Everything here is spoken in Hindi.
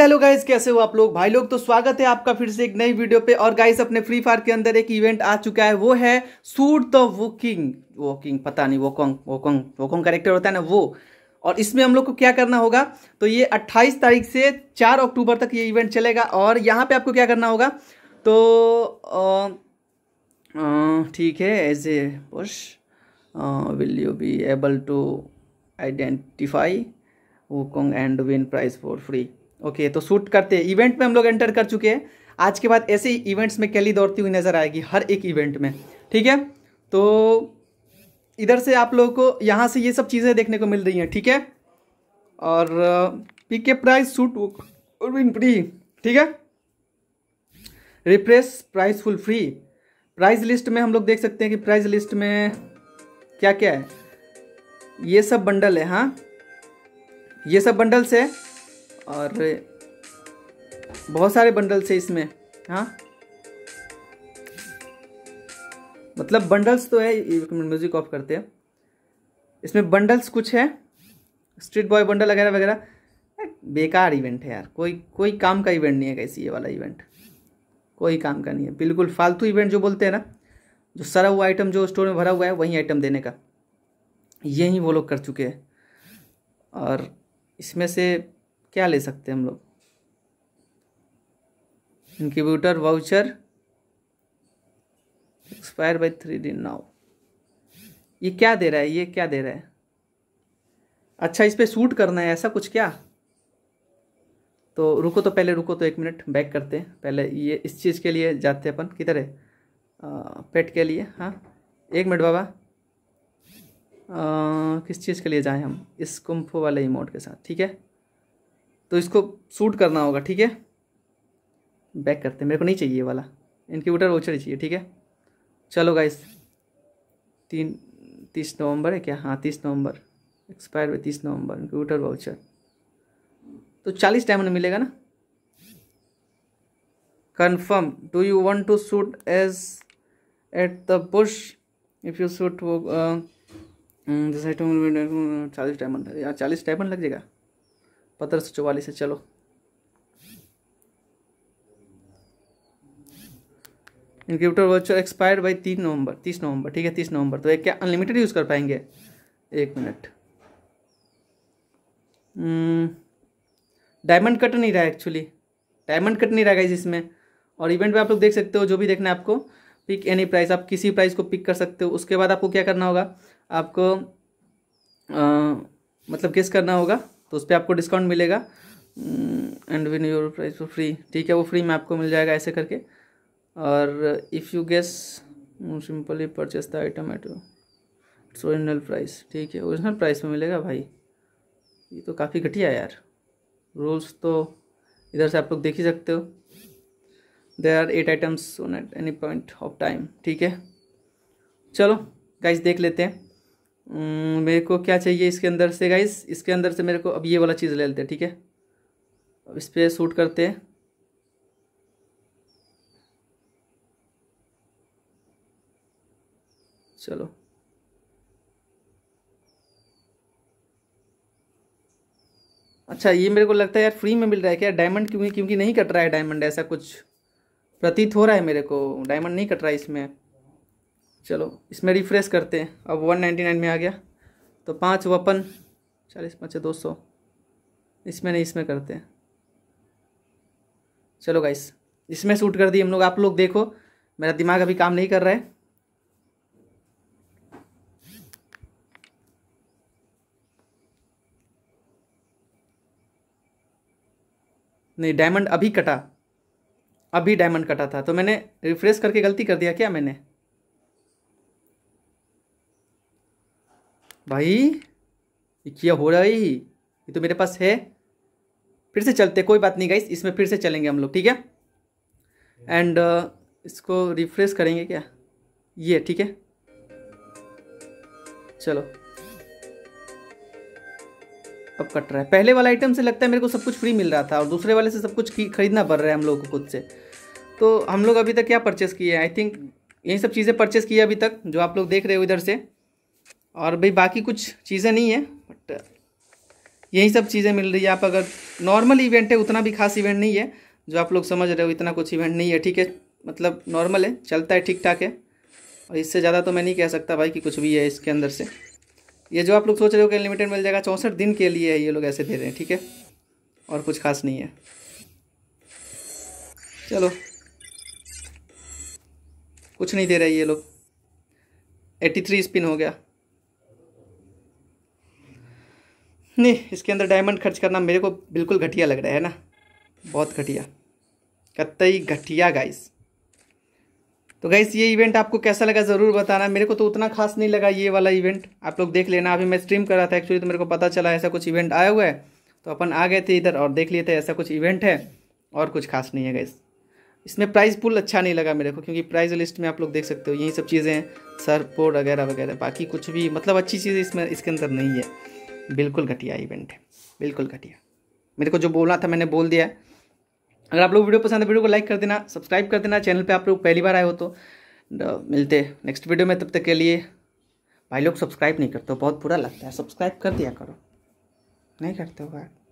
हेलो गाइस कैसे हो आप लोग भाई लोग तो स्वागत है आपका फिर से एक नई वीडियो पे और गाइस अपने फ्री फायर के अंदर एक इवेंट आ चुका है वो है सूट द वोकिंग वोकिंग पता नहीं वोकोंग वोकोंग वोकोंग करेक्टर होता है ना वो और इसमें हम लोग को क्या करना होगा तो ये 28 तारीख से 4 अक्टूबर तक ये इवेंट चलेगा और यहाँ पे आपको क्या करना होगा तो ठीक है as a push will you be able to identify Wukong and win prize for free okay तो शूट करते हैं इवेंट में हम लोग एंटर कर चुके हैं आज के बाद ऐसे ही इवेंट्स में कैली दौड़ती हुई नज़र आएगी हर एक इवेंट में ठीक है तो इधर से आप लोगों को यहाँ से ये सब चीज़ें देखने को मिल रही हैं ठीक है और पी के प्राइस सूट और विन फ्री ठीक है refresh prize full free prize list में हम लोग देख सकते हैं कि प्राइस लिस्ट में क्या क्या है ये सब बंडल है हाँ ये सब बंडल्स है और बहुत सारे बंडल्स है इसमें हाँ मतलब बंडल्स तो है म्यूज़िक ऑफ करते हैं इसमें बंडल्स कुछ है स्ट्रीट बॉय बंडल वगैरह वगैरह बेकार इवेंट है यार कोई कोई काम का इवेंट नहीं है कैसी ये वाला इवेंट कोई काम का नहीं है बिल्कुल फालतू इवेंट जो बोलते हैं ना जो सरा हुआ आइटम जो स्टोर में भरा हुआ है वही आइटम देने का यही वो लोग कर चुके हैं और इसमें से क्या ले सकते हैं हम लोग incubator voucher expire by three D now ये क्या दे रहा है ये क्या दे रहा है अच्छा इस पर सूट करना है ऐसा कुछ क्या तो रुको तो पहले रुको तो एक मिनट बैक करते हैं पहले ये इस चीज़ के लिए जाते हैं अपन किधर है पेट के लिए हाँ एक मिनट बाबा आ, किस चीज़ के लिए जाएं हम इस कुम्फो वाले इमोट के साथ ठीक है तो इसको सूट करना होगा ठीक है बैक करते हैं मेरे को नहीं चाहिए वाला इनक्यूबेटर वोचर चाहिए ठीक है चलो गाइस तीन तीस नवंबर है क्या हाँ तीस नवंबर एक्सपायर हुए तीस नवंबर इनक्यूबेटर वाउचर तो चालीस डायमंड मिलेगा ना confirm do you want to shoot as at the bush if you shoot वो हम्म, जैसे चालीस डायमंड हाँ, चालीस डायमंड लग जाएगा पंद्रह सौ चौवालीस है चलो इनक्रिप्टर वर्चुअल एक्सपायर्ड बाई तीन नवंबर तीस नवंबर ठीक है तीस नवंबर तो एक क्या अनलिमिटेड यूज़ कर पाएंगे एक मिनट डायमंड कट नहीं रहा एक्चुअली डायमंड कट नहीं रहेगा इसमें और इवेंट में आप लोग देख सकते हो जो भी देखना है आपको पिक एनी प्राइस आप किसी प्राइस को पिक कर सकते हो उसके बाद आपको क्या करना होगा आपको आ, मतलब किस करना होगा तो उस पर आपको डिस्काउंट मिलेगा and win your prize for free ठीक है वो फ्री में आपको मिल जाएगा ऐसे करके और if you guess simply purchase the item at its original price ठीक है ओरिजिनल प्राइस में मिलेगा भाई ये तो काफ़ी घटिया यार रूल्स तो इधर से आप लोग देख ही सकते हो there are eight items on at any point of time ठीक है चलो गाइस देख लेते हैं हम्म, मेरे को क्या चाहिए इसके अंदर से गाइस इसके अंदर से मेरे को अब ये वाला चीज़ ले लेते हैं ठीक है अब इस पर सूट करते हैं चलो अच्छा ये मेरे को लगता है यार फ्री में मिल रहा है क्या डायमंड क्योंकि क्योंकि नहीं कट रहा है डायमंड ऐसा कुछ प्रतीत हो रहा है मेरे को डायमंड नहीं कट रहा है इसमें चलो इसमें रिफ्रेश करते हैं अब वन नाइन्टी नाइन में आ गया तो पाँच वपन चालीस पाँच दो सौ इसमें नहीं इसमें करते हैं चलो गाइस इसमें शूट कर दिए हम लोग आप लोग देखो मेरा दिमाग अभी काम नहीं कर रहा है नहीं डायमंड अभी कटा अभी डायमंड कटा था तो मैंने रिफ्रेश करके गलती कर दिया क्या मैंने भाई ये क्या हो रहा है ये तो मेरे पास है फिर से चलते कोई बात नहीं गाइस इसमें फिर से चलेंगे हम लोग ठीक है एंड uh, इसको रिफ्रेश करेंगे क्या ये ठीक है चलो अब कट रहा है पहले वाला आइटम से लगता है मेरे को सब कुछ फ्री मिल रहा था और दूसरे वाले से सब कुछ खरीदना पड़ रहा है हम लोगों को खुद से तो हम लोग अभी तक क्या परचेस किए हैं आई थिंक यही सब चीज़ें परचेस किए अभी तक जो आप लोग देख रहे हो इधर से और भाई बाकी कुछ चीज़ें नहीं है बट uh, यही सब चीज़ें मिल रही है आप अगर नॉर्मल इवेंट है उतना भी खास इवेंट नहीं है जो आप लोग समझ रहे हो इतना कुछ इवेंट नहीं है ठीक है मतलब नॉर्मल है चलता है ठीक ठाक है और इससे ज़्यादा तो मैं नहीं कह सकता भाई कि कुछ भी है इसके अंदर से ये जो आप लोग सोच रहे हो कि लिमिटेड मिल जाएगा चौंसठ दिन के लिए है ये लोग ऐसे दे रहे हैं ठीक है और कुछ खास नहीं है चलो कुछ नहीं दे रहे ये लोग एट्टी थ्री स्पिन हो गया नहीं इसके अंदर डायमंड खर्च करना मेरे को बिल्कुल घटिया लग रहा है ना बहुत घटिया कतई घटिया गाइस तो गाइस ये इवेंट आपको कैसा लगा ज़रूर बताना मेरे को तो उतना खास नहीं लगा ये वाला इवेंट आप लोग देख लेना अभी मैं स्ट्रीम कर रहा था एक्चुअली तो मेरे को पता चला ऐसा कुछ इवेंट आया हुआ है तो अपन आ गए थे इधर और देख लिए थे ऐसा कुछ इवेंट है और कुछ खास नहीं है गाइस इसमें प्राइस पुल अच्छा नहीं लगा मेरे को क्योंकि प्राइस लिस्ट में आप लोग देख सकते हो यही सब चीज़ें हैं सर पोर्ड वगैरह वगैरह बाकी कुछ भी मतलब अच्छी चीज़ें इसमें इसके अंदर नहीं है बिल्कुल घटिया इवेंट है बिल्कुल घटिया मेरे को जो बोलना था मैंने बोल दिया अगर आप लोग वीडियो पसंद है वीडियो को लाइक कर देना सब्सक्राइब कर देना चैनल पे आप लोग पहली बार आए हो तो मिलते नेक्स्ट वीडियो में तब तक के लिए भाई लोग सब्सक्राइब नहीं करते बहुत बुरा लगता है सब्सक्राइब कर दिया करो नहीं करते हो यार